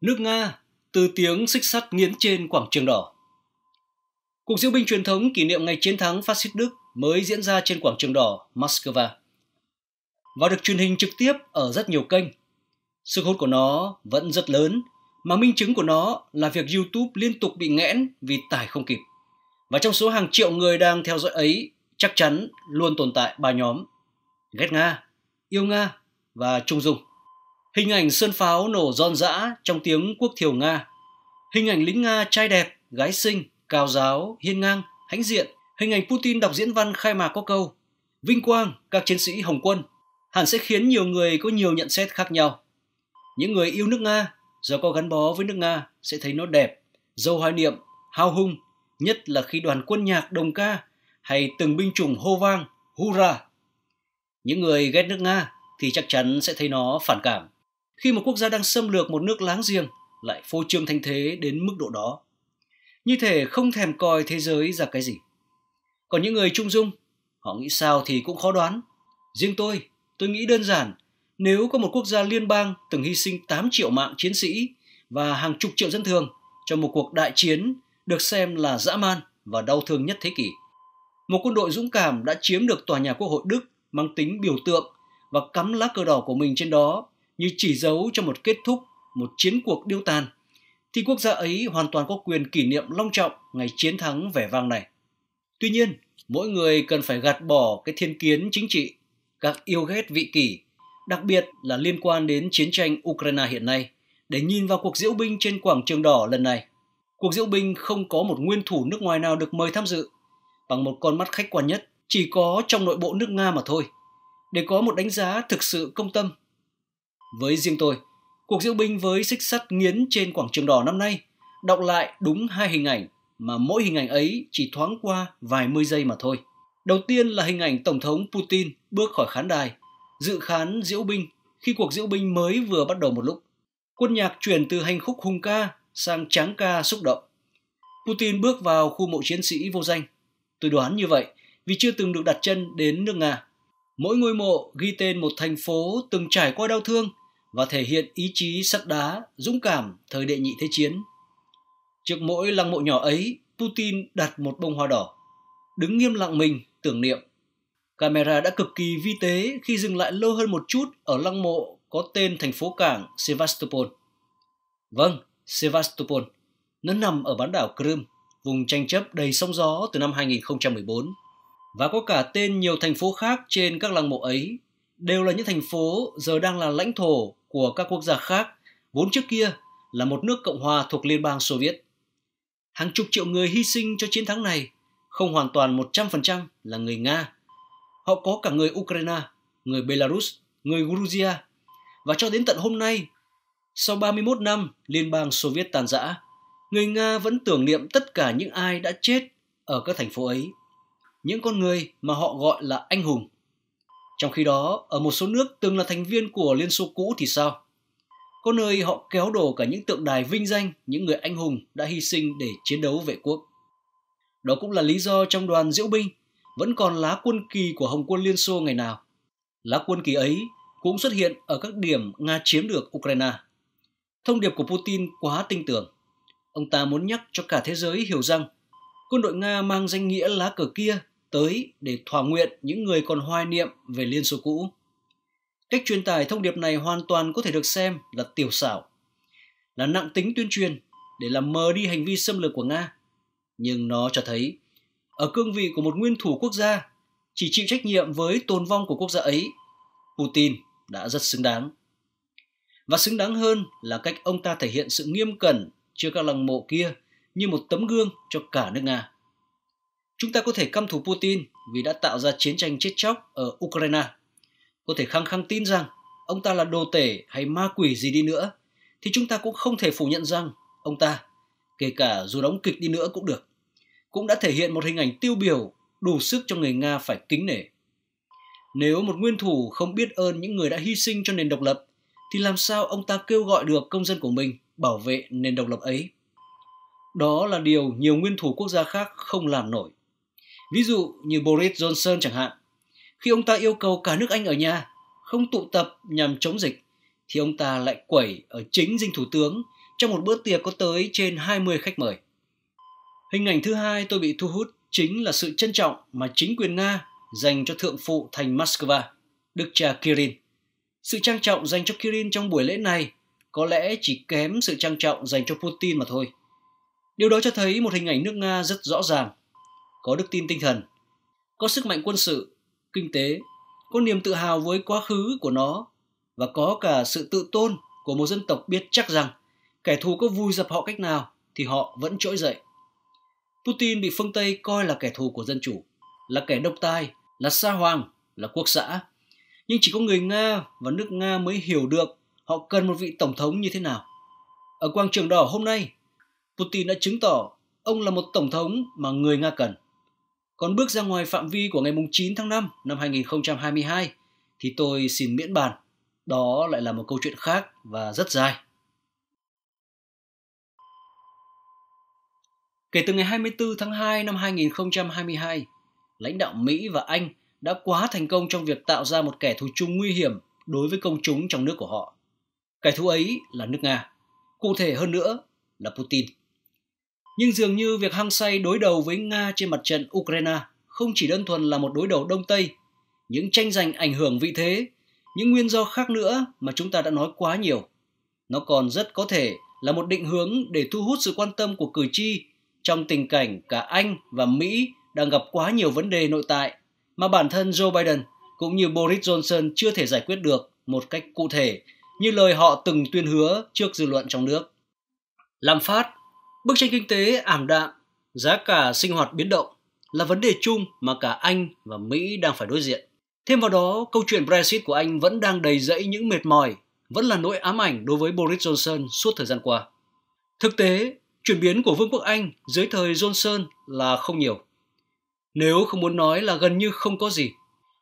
nước Nga từ tiếng xích sắt nghiến trên quảng trường đỏ. Cuộc diễu binh truyền thống kỷ niệm ngày chiến thắng phát xít Đức mới diễn ra trên quảng trường đỏ Moscow và được truyền hình trực tiếp ở rất nhiều kênh. Sức hút của nó vẫn rất lớn, mà minh chứng của nó là việc YouTube liên tục bị nghẽn vì tải không kịp. Và trong số hàng triệu người đang theo dõi ấy, chắc chắn luôn tồn tại ba nhóm. Ghét Nga, yêu Nga và trung dung. Hình ảnh sơn pháo nổ giòn giã trong tiếng quốc thiểu Nga. Hình ảnh lính Nga trai đẹp, gái xinh, cao giáo, hiên ngang, hãnh diện. Hình ảnh Putin đọc diễn văn khai mạc có câu Vinh quang các chiến sĩ Hồng quân hẳn sẽ khiến nhiều người có nhiều nhận xét khác nhau. Những người yêu nước Nga, do có gắn bó với nước Nga sẽ thấy nó đẹp, dâu hoài niệm, hào hùng nhất là khi đoàn quân nhạc đồng ca hay từng binh chủng hô vang, hurra. Những người ghét nước Nga thì chắc chắn sẽ thấy nó phản cảm khi một quốc gia đang xâm lược một nước láng giềng lại phô trương thanh thế đến mức độ đó. Như thể không thèm coi thế giới ra cái gì. Còn những người trung dung, họ nghĩ sao thì cũng khó đoán. Riêng tôi, tôi nghĩ đơn giản, nếu có một quốc gia liên bang từng hy sinh 8 triệu mạng chiến sĩ và hàng chục triệu dân thường cho một cuộc đại chiến được xem là dã man và đau thương nhất thế kỷ. Một quân đội dũng cảm đã chiếm được tòa nhà quốc hội Đức mang tính biểu tượng và cắm lá cờ đỏ của mình trên đó như chỉ dấu cho một kết thúc một chiến cuộc điêu tàn, thì quốc gia ấy hoàn toàn có quyền kỷ niệm long trọng ngày chiến thắng vẻ vang này. Tuy nhiên, mỗi người cần phải gạt bỏ cái thiên kiến chính trị, các yêu ghét vị kỷ, đặc biệt là liên quan đến chiến tranh Ukraine hiện nay, để nhìn vào cuộc diễu binh trên quảng trường đỏ lần này. Cuộc diễu binh không có một nguyên thủ nước ngoài nào được mời tham dự, bằng một con mắt khách quan nhất, chỉ có trong nội bộ nước Nga mà thôi. Để có một đánh giá thực sự công tâm, với riêng tôi, cuộc diễu binh với xích sắt nghiến trên quảng trường đỏ năm nay đọc lại đúng hai hình ảnh mà mỗi hình ảnh ấy chỉ thoáng qua vài mươi giây mà thôi. Đầu tiên là hình ảnh Tổng thống Putin bước khỏi khán đài, dự khán diễu binh khi cuộc diễu binh mới vừa bắt đầu một lúc. Quân nhạc chuyển từ hành khúc hùng ca sang tráng ca xúc động. Putin bước vào khu mộ chiến sĩ vô danh. Tôi đoán như vậy vì chưa từng được đặt chân đến nước Nga. Mỗi ngôi mộ ghi tên một thành phố từng trải qua đau thương và thể hiện ý chí sắt đá, dũng cảm thời đệ nhị thế chiến. Trước mỗi lăng mộ nhỏ ấy, Putin đặt một bông hoa đỏ, đứng nghiêm lặng mình tưởng niệm. Camera đã cực kỳ vi tế khi dừng lại lâu hơn một chút ở lăng mộ có tên thành phố cảng Sevastopol. Vâng, Sevastopol. Nó nằm ở bán đảo Crimea, vùng tranh chấp đầy sóng gió từ năm 2014. Và có cả tên nhiều thành phố khác trên các lăng mộ ấy đều là những thành phố giờ đang là lãnh thổ của các quốc gia khác, vốn trước kia là một nước Cộng hòa thuộc Liên bang Xô Viết. Hàng chục triệu người hy sinh cho chiến thắng này, không hoàn toàn 100% là người Nga. Họ có cả người Ukraine, người Belarus, người Georgia. Và cho đến tận hôm nay, sau 31 năm Liên bang Xô Viết tàn rã, người Nga vẫn tưởng niệm tất cả những ai đã chết ở các thành phố ấy. Những con người mà họ gọi là anh hùng trong khi đó, ở một số nước từng là thành viên của Liên Xô cũ thì sao? Có nơi họ kéo đổ cả những tượng đài vinh danh những người anh hùng đã hy sinh để chiến đấu vệ quốc. Đó cũng là lý do trong đoàn diễu binh vẫn còn lá quân kỳ của Hồng quân Liên Xô ngày nào. Lá quân kỳ ấy cũng xuất hiện ở các điểm Nga chiếm được Ukraine. Thông điệp của Putin quá tinh tưởng. Ông ta muốn nhắc cho cả thế giới hiểu rằng quân đội Nga mang danh nghĩa lá cờ kia tới để thỏa nguyện những người còn hoài niệm về Liên Xô cũ. Cách truyền tải thông điệp này hoàn toàn có thể được xem là tiểu xảo, là nặng tính tuyên truyền để làm mờ đi hành vi xâm lược của Nga. Nhưng nó cho thấy, ở cương vị của một nguyên thủ quốc gia, chỉ chịu trách nhiệm với tồn vong của quốc gia ấy, Putin đã rất xứng đáng. Và xứng đáng hơn là cách ông ta thể hiện sự nghiêm cẩn trước các lăng mộ kia như một tấm gương cho cả nước Nga. Chúng ta có thể căm thù Putin vì đã tạo ra chiến tranh chết chóc ở Ukraine. Có thể khăng khăng tin rằng ông ta là đồ tể hay ma quỷ gì đi nữa, thì chúng ta cũng không thể phủ nhận rằng ông ta, kể cả dù đóng kịch đi nữa cũng được, cũng đã thể hiện một hình ảnh tiêu biểu đủ sức cho người Nga phải kính nể. Nếu một nguyên thủ không biết ơn những người đã hy sinh cho nền độc lập, thì làm sao ông ta kêu gọi được công dân của mình bảo vệ nền độc lập ấy? Đó là điều nhiều nguyên thủ quốc gia khác không làm nổi. Ví dụ như Boris Johnson chẳng hạn, khi ông ta yêu cầu cả nước Anh ở nhà, không tụ tập nhằm chống dịch, thì ông ta lại quẩy ở chính dinh thủ tướng trong một bữa tiệc có tới trên 20 khách mời. Hình ảnh thứ hai tôi bị thu hút chính là sự trân trọng mà chính quyền Nga dành cho thượng phụ thành Moscow, đức cha Kirin. Sự trang trọng dành cho Kirin trong buổi lễ này có lẽ chỉ kém sự trang trọng dành cho Putin mà thôi. Điều đó cho thấy một hình ảnh nước Nga rất rõ ràng có đức tin tinh thần, có sức mạnh quân sự, kinh tế, có niềm tự hào với quá khứ của nó và có cả sự tự tôn của một dân tộc biết chắc rằng kẻ thù có vui dập họ cách nào thì họ vẫn trỗi dậy. Putin bị phương Tây coi là kẻ thù của dân chủ, là kẻ độc tài, là xa hoàng, là quốc xã. Nhưng chỉ có người Nga và nước Nga mới hiểu được họ cần một vị tổng thống như thế nào. Ở quang trường đỏ hôm nay, Putin đã chứng tỏ ông là một tổng thống mà người Nga cần. Còn bước ra ngoài phạm vi của ngày 9 tháng 5 năm 2022 thì tôi xin miễn bàn. Đó lại là một câu chuyện khác và rất dài. Kể từ ngày 24 tháng 2 năm 2022, lãnh đạo Mỹ và Anh đã quá thành công trong việc tạo ra một kẻ thù chung nguy hiểm đối với công chúng trong nước của họ. Kẻ thù ấy là nước Nga, cụ thể hơn nữa là Putin. Nhưng dường như việc hăng say đối đầu với Nga trên mặt trận Ukraine không chỉ đơn thuần là một đối đầu Đông Tây. Những tranh giành ảnh hưởng vị thế, những nguyên do khác nữa mà chúng ta đã nói quá nhiều. Nó còn rất có thể là một định hướng để thu hút sự quan tâm của cử tri trong tình cảnh cả Anh và Mỹ đang gặp quá nhiều vấn đề nội tại mà bản thân Joe Biden cũng như Boris Johnson chưa thể giải quyết được một cách cụ thể như lời họ từng tuyên hứa trước dư luận trong nước. Lạm phát Bức tranh kinh tế ảm đạm, giá cả sinh hoạt biến động là vấn đề chung mà cả Anh và Mỹ đang phải đối diện. Thêm vào đó, câu chuyện Brexit của Anh vẫn đang đầy rẫy những mệt mỏi, vẫn là nỗi ám ảnh đối với Boris Johnson suốt thời gian qua. Thực tế, chuyển biến của Vương quốc Anh dưới thời Johnson là không nhiều. Nếu không muốn nói là gần như không có gì.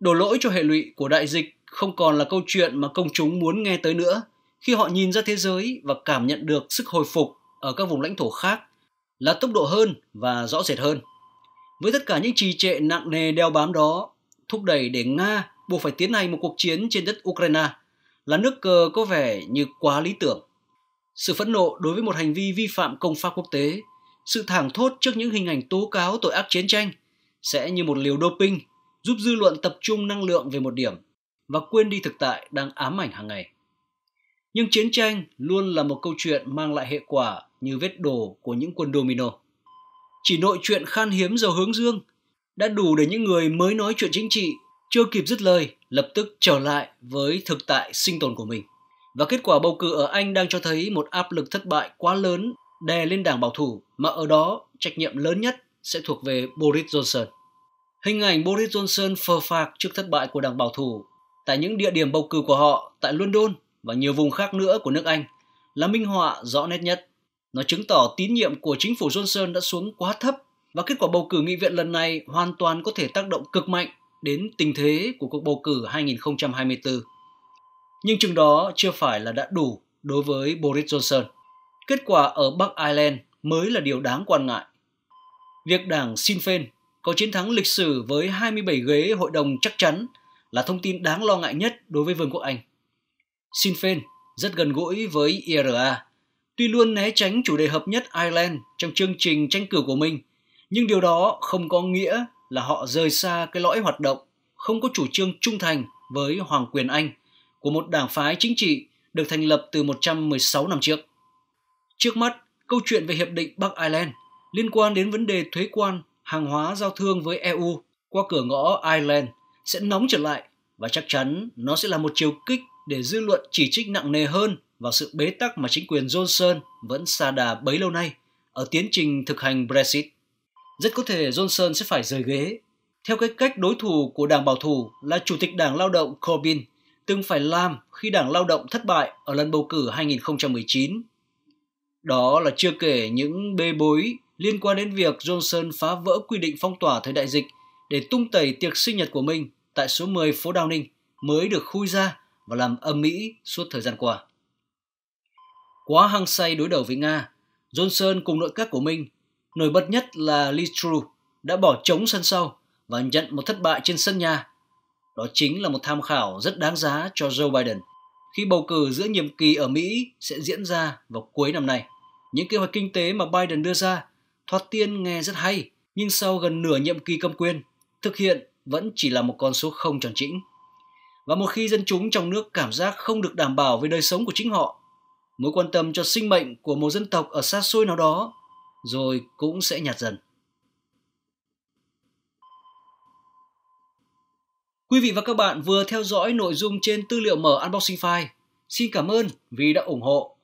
Đổ lỗi cho hệ lụy của đại dịch không còn là câu chuyện mà công chúng muốn nghe tới nữa khi họ nhìn ra thế giới và cảm nhận được sức hồi phục ở các vùng lãnh thổ khác là tốc độ hơn và rõ rệt hơn. Với tất cả những trì trệ nặng nề đeo bám đó, thúc đẩy để Nga buộc phải tiến hành một cuộc chiến trên đất Ukraine là nước cờ có vẻ như quá lý tưởng. Sự phẫn nộ đối với một hành vi vi phạm công pháp quốc tế, sự thẳng thốt trước những hình ảnh tố cáo tội ác chiến tranh sẽ như một liều doping giúp dư luận tập trung năng lượng về một điểm và quên đi thực tại đang ám ảnh hàng ngày. Nhưng chiến tranh luôn là một câu chuyện mang lại hệ quả như vết đổ của những quân domino. Chỉ nội chuyện khan hiếm dầu hướng dương đã đủ để những người mới nói chuyện chính trị chưa kịp dứt lời lập tức trở lại với thực tại sinh tồn của mình. Và kết quả bầu cử ở Anh đang cho thấy một áp lực thất bại quá lớn đè lên đảng bảo thủ mà ở đó trách nhiệm lớn nhất sẽ thuộc về Boris Johnson. Hình ảnh Boris Johnson phờ phạc trước thất bại của đảng bảo thủ tại những địa điểm bầu cử của họ tại London và nhiều vùng khác nữa của nước Anh là minh họa rõ nét nhất. Nó chứng tỏ tín nhiệm của chính phủ Johnson đã xuống quá thấp và kết quả bầu cử nghị viện lần này hoàn toàn có thể tác động cực mạnh đến tình thế của cuộc bầu cử 2024. Nhưng chừng đó chưa phải là đã đủ đối với Boris Johnson. Kết quả ở Bắc Ireland mới là điều đáng quan ngại. Việc đảng Sinn Féin có chiến thắng lịch sử với 27 ghế hội đồng chắc chắn là thông tin đáng lo ngại nhất đối với Vương quốc Anh. Sinn Féin rất gần gũi với IRA, tuy luôn né tránh chủ đề hợp nhất Ireland trong chương trình tranh cử của mình, nhưng điều đó không có nghĩa là họ rời xa cái lõi hoạt động, không có chủ trương trung thành với Hoàng quyền Anh của một đảng phái chính trị được thành lập từ 116 năm trước. Trước mắt, câu chuyện về Hiệp định Bắc Ireland liên quan đến vấn đề thuế quan hàng hóa giao thương với EU qua cửa ngõ Ireland sẽ nóng trở lại và chắc chắn nó sẽ là một chiều kích để dư luận chỉ trích nặng nề hơn vào sự bế tắc mà chính quyền Johnson vẫn xa đà bấy lâu nay ở tiến trình thực hành Brexit. Rất có thể Johnson sẽ phải rời ghế. Theo cái cách đối thủ của đảng bảo thủ là Chủ tịch Đảng Lao động Corbyn từng phải làm khi Đảng Lao động thất bại ở lần bầu cử 2019. Đó là chưa kể những bê bối liên quan đến việc Johnson phá vỡ quy định phong tỏa thời đại dịch để tung tẩy tiệc sinh nhật của mình tại số 10 phố Downing mới được khui ra và làm âm mỹ suốt thời gian qua. Quá hăng say đối đầu với Nga, Johnson cùng nội các của mình, nổi bật nhất là Lee True, đã bỏ trống sân sau và nhận một thất bại trên sân nhà. Đó chính là một tham khảo rất đáng giá cho Joe Biden khi bầu cử giữa nhiệm kỳ ở Mỹ sẽ diễn ra vào cuối năm nay. Những kế hoạch kinh tế mà Biden đưa ra thoát tiên nghe rất hay, nhưng sau gần nửa nhiệm kỳ cầm quyền, thực hiện vẫn chỉ là một con số không tròn chỉnh. Và một khi dân chúng trong nước cảm giác không được đảm bảo về đời sống của chính họ, mối quan tâm cho sinh mệnh của một dân tộc ở xa xôi nào đó rồi cũng sẽ nhạt dần. Quý vị và các bạn vừa theo dõi nội dung trên tư liệu mở Unboxing File. Xin cảm ơn vì đã ủng hộ